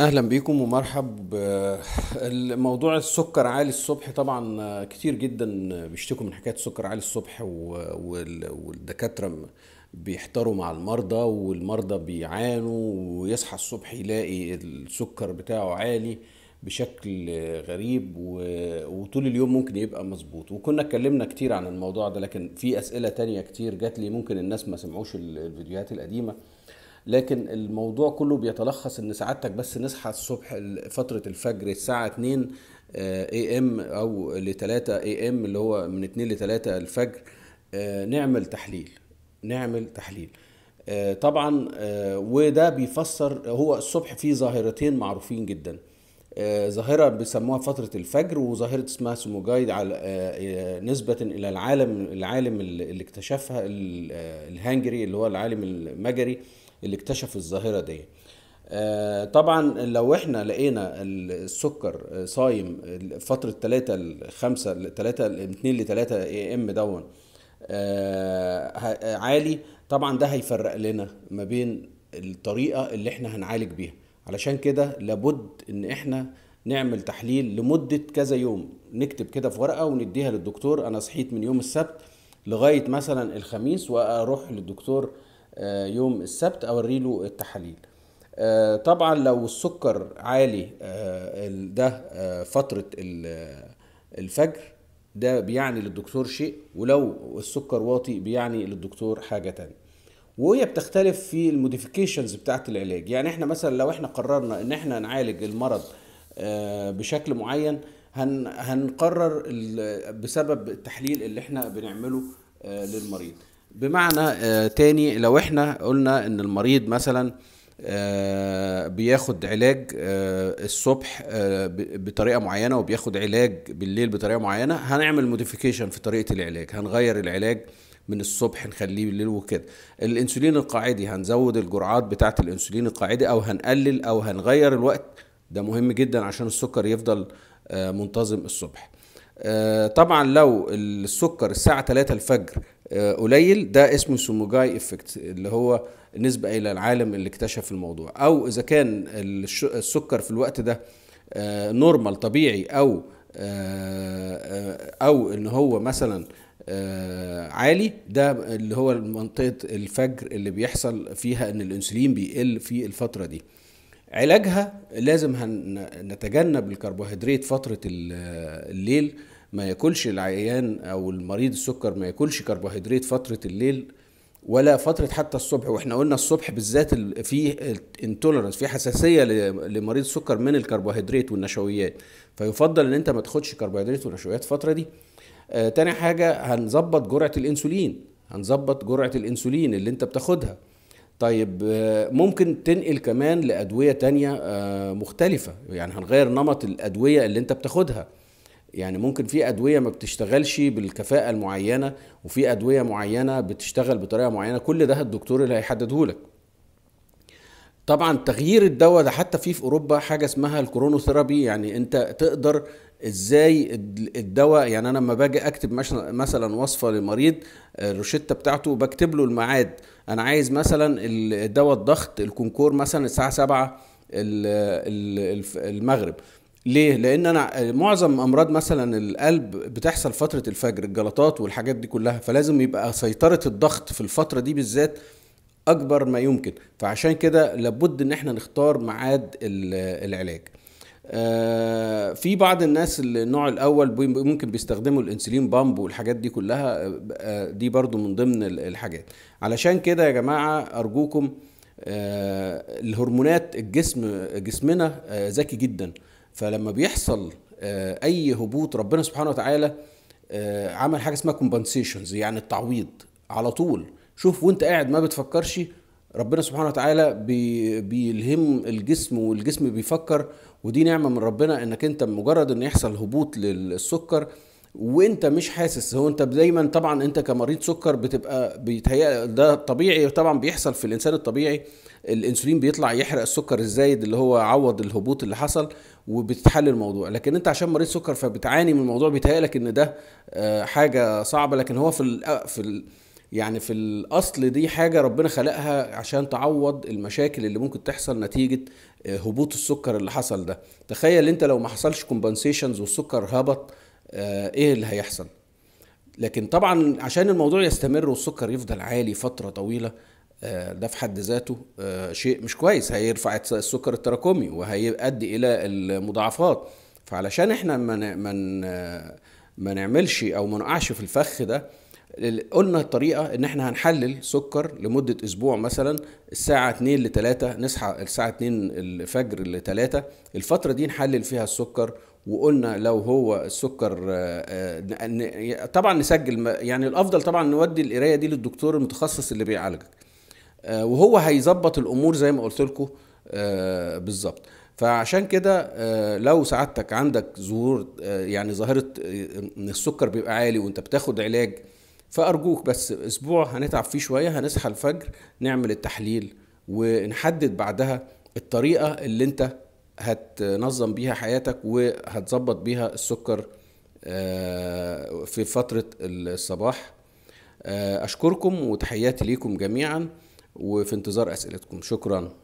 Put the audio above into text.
اهلا بيكم ومرحب الموضوع السكر عالي الصبح طبعا كتير جدا بيشتكوا من حكايه السكر عالي الصبح والدكاتره بيحتاروا مع المرضى والمرضى بيعانوا ويصحى الصبح يلاقي السكر بتاعه عالي بشكل غريب وطول اليوم ممكن يبقى مظبوط وكنا اتكلمنا كتير عن الموضوع ده لكن في اسئله تانية كتير جات لي ممكن الناس ما سمعوش الفيديوهات القديمه لكن الموضوع كله بيتلخص ان سعادتك بس نصحى الصبح فتره الفجر الساعه 2 اي ام او ل 3 اي ام اللي هو من 2 ل 3 الفجر آه، نعمل تحليل نعمل تحليل آه، طبعا آه، وده بيفسر هو الصبح فيه ظاهرتين معروفين جدا ظاهره بيسموها فتره الفجر وظاهره اسمها سموجايد على نسبه الى العالم العالم اللي اكتشفها الهانجري اللي هو العالم المجري اللي اكتشفوا الظاهره دي آه، طبعا لو احنا لقينا السكر صايم فتره 3 ل 5 ل 3 ل 2 ل 3 اي ام دون عالي طبعا ده هيفرق لنا ما بين الطريقه اللي احنا هنعالج بيها علشان كده لابد ان احنا نعمل تحليل لمده كذا يوم نكتب كده في ورقه ونديها للدكتور انا صحيت من يوم السبت لغايه مثلا الخميس واروح للدكتور آه، يوم السبت اوري له التحاليل آه، طبعا لو السكر عالي آه، ده فتره الفجر ده بيعني للدكتور شيء ولو السكر واطي بيعني للدكتور حاجه تانية وهي بتختلف في الموديفيكيشنز بتاعه العلاج يعني احنا مثلا لو احنا قررنا ان احنا نعالج المرض بشكل معين هنقرر بسبب التحليل اللي احنا بنعمله للمريض بمعنى آه، تاني لو احنا قلنا ان المريض مثلا آه، بياخد علاج آه، الصبح بطريقه معينه وبياخد علاج بالليل بطريقه معينه هنعمل موديفيكيشن في طريقه العلاج هنغير العلاج من الصبح نخليه بالليل وكده الانسولين القاعدي هنزود الجرعات بتاعه الانسولين القاعدي او هنقلل او هنغير الوقت ده مهم جدا عشان السكر يفضل منتظم الصبح طبعا لو السكر الساعه 3 الفجر آه، قليل ده اسمه سوموجاي افكت اللي هو نسبة إلى العالم اللي اكتشف الموضوع أو إذا كان السكر في الوقت ده نورمال آه، طبيعي أو آه، أو إن هو مثلا عالي ده اللي هو منطقة الفجر اللي بيحصل فيها إن الأنسولين بيقل في الفترة دي علاجها لازم نتجنب الكربوهيدرات فترة الليل ما ياكلش العيان او المريض السكر ما ياكلش كربوهيدرات فتره الليل ولا فتره حتى الصبح واحنا قلنا الصبح بالذات في انتولرنس في حساسيه لمريض السكر من الكربوهيدرات والنشويات فيفضل ان انت ما تاخدش كربوهيدرات ونشويات الفتره دي آه تاني حاجه هنظبط جرعه الانسولين هنظبط جرعه الانسولين اللي انت بتاخدها طيب آه، ممكن تنقل كمان لأدوية تانية آه، مختلفة يعني هنغير نمط الأدوية اللي انت بتاخدها يعني ممكن في ادويه ما بتشتغلش بالكفاءه المعينه وفي ادويه معينه بتشتغل بطريقه معينه كل ده الدكتور اللي هيحدده لك طبعا تغيير الدواء ده حتى في في اوروبا حاجه اسمها الكرونوثيرابي يعني انت تقدر ازاي الدواء يعني انا لما باجي اكتب مثلا وصفه لمريض آه، الروشته بتاعته بكتب له الميعاد انا عايز مثلا الدواء الضغط الكونكور مثلا الساعه 7 المغرب ليه؟ لأن أنا معظم أمراض مثلا القلب بتحصل فترة الفجر الجلطات والحاجات دي كلها فلازم يبقى سيطرة الضغط في الفترة دي بالذات أكبر ما يمكن فعشان كده لابد إن احنا نختار ميعاد العلاج. آه، في بعض الناس النوع الاول ممكن بيستخدموا الانسولين بامب والحاجات دي كلها آه، دي برضو من ضمن الحاجات علشان كده يا جماعه ارجوكم آه، الهرمونات الجسم جسمنا ذكي جدا فلما بيحصل آه، اي هبوط ربنا سبحانه وتعالى آه، عمل حاجه اسمها كومبنسيشنز يعني التعويض على طول شوف وانت قاعد ما بتفكرش ربنا سبحانه وتعالى بيلهم الجسم والجسم بيفكر ودي نعمه من ربنا انك انت مجرد ان يحصل هبوط للسكر وانت مش حاسس هو انت دايما طبعا انت كمريض سكر بتبقى بيتهيأ ده طبيعي طبعا بيحصل في الانسان الطبيعي الانسولين بيطلع يحرق السكر الزايد اللي هو عوض الهبوط اللي حصل وبتتحل الموضوع لكن انت عشان مريض سكر فبتعاني من الموضوع بيتهيأ لك ان ده آه، حاجه صعبه لكن هو في آه، في يعني في الاصل دي حاجه ربنا خلقها عشان تعوض المشاكل اللي ممكن تحصل نتيجه آه، هبوط السكر اللي حصل ده تخيل انت لو ما حصلش كومبنسيشنز والسكر هبط آه، ايه اللي هيحصل لكن طبعا عشان الموضوع يستمر والسكر يفضل عالي فتره طويله آه، ده في حد ذاته آه، شيء مش كويس هيرفع السكر التراكمي وهيؤدي الى المضاعفات فعلشان احنا ما ما نعملش او ما نقعش في الفخ ده قلنا الطريقه ان احنا هنحلل سكر لمده اسبوع مثلا الساعه 2 ل 3 نصحى الساعه 2 الفجر ل 3 الفتره دي نحلل فيها السكر وقلنا لو هو السكر آه، آه، طبعا نسجل يعني الافضل طبعا نودي القرايه دي للدكتور المتخصص اللي بيعالجك آه، وهو هيظبط الامور زي ما قلت لكم بالظبط فعشان كده لو سعادتك عندك ظهور يعني ظاهره ان السكر بيبقى عالي وانت بتاخد علاج فأرجوك بس أسبوع هنتعب فيه شوية هنصحى الفجر نعمل التحليل ونحدد بعدها الطريقة اللي أنت هتنظم بيها حياتك وهتظبط بيها السكر آه، في فترة الصباح آه، أشكركم وتحياتي ليكم جميعا وفي انتظار أسئلتكم شكرا